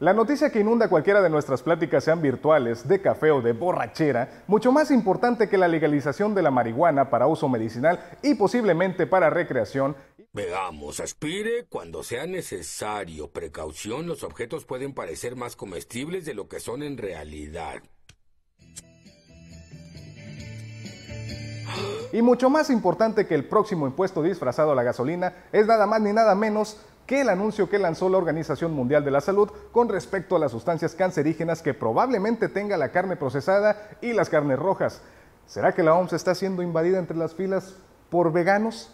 La noticia que inunda cualquiera de nuestras pláticas, sean virtuales, de café o de borrachera, mucho más importante que la legalización de la marihuana para uso medicinal y posiblemente para recreación. Veamos, aspire cuando sea necesario. Precaución, los objetos pueden parecer más comestibles de lo que son en realidad. Y mucho más importante que el próximo impuesto disfrazado a la gasolina es nada más ni nada menos que el anuncio que lanzó la Organización Mundial de la Salud con respecto a las sustancias cancerígenas que probablemente tenga la carne procesada y las carnes rojas. ¿Será que la OMS está siendo invadida entre las filas por veganos?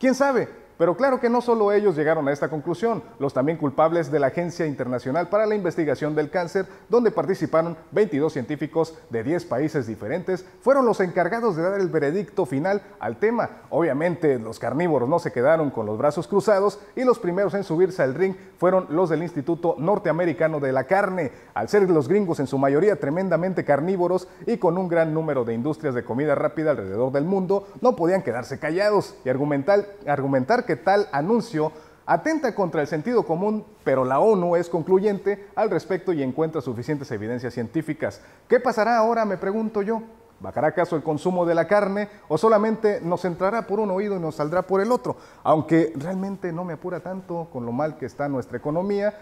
¿Quién sabe? Pero claro que no solo ellos llegaron a esta conclusión, los también culpables de la Agencia Internacional para la Investigación del Cáncer, donde participaron 22 científicos de 10 países diferentes, fueron los encargados de dar el veredicto final al tema. Obviamente los carnívoros no se quedaron con los brazos cruzados y los primeros en subirse al ring fueron los del Instituto Norteamericano de la Carne, al ser los gringos en su mayoría tremendamente carnívoros y con un gran número de industrias de comida rápida alrededor del mundo, no podían quedarse callados y argumentar, que tal anuncio atenta contra el sentido común, pero la ONU es concluyente al respecto y encuentra suficientes evidencias científicas. ¿Qué pasará ahora, me pregunto yo? ¿Bajará acaso el consumo de la carne o solamente nos entrará por un oído y nos saldrá por el otro? Aunque realmente no me apura tanto con lo mal que está nuestra economía,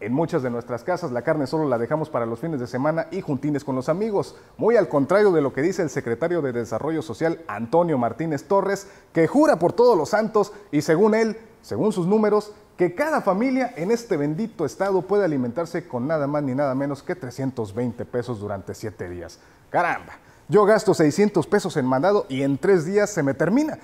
en muchas de nuestras casas la carne solo la dejamos para los fines de semana y juntines con los amigos, muy al contrario de lo que dice el secretario de Desarrollo Social Antonio Martínez Torres, que jura por todos los santos y según él, según sus números, que cada familia en este bendito estado puede alimentarse con nada más ni nada menos que 320 pesos durante 7 días. Caramba, yo gasto 600 pesos en mandado y en 3 días se me termina.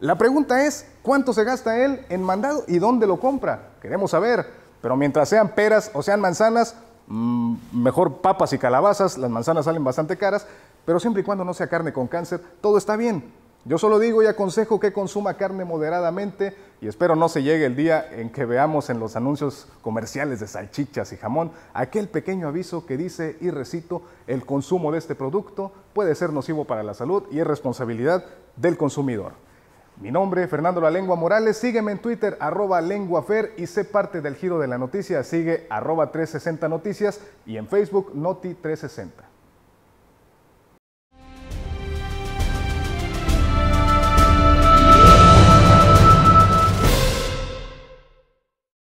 La pregunta es, ¿cuánto se gasta él en mandado y dónde lo compra? Queremos saber. Pero mientras sean peras o sean manzanas, mm, mejor papas y calabazas, las manzanas salen bastante caras, pero siempre y cuando no sea carne con cáncer, todo está bien. Yo solo digo y aconsejo que consuma carne moderadamente y espero no se llegue el día en que veamos en los anuncios comerciales de salchichas y jamón aquel pequeño aviso que dice, y recito, el consumo de este producto puede ser nocivo para la salud y es responsabilidad del consumidor. Mi nombre es Fernando La Lengua Morales. Sígueme en Twitter, arroba lenguafer y sé parte del giro de la noticia. Sigue arroba 360 noticias y en Facebook Noti 360.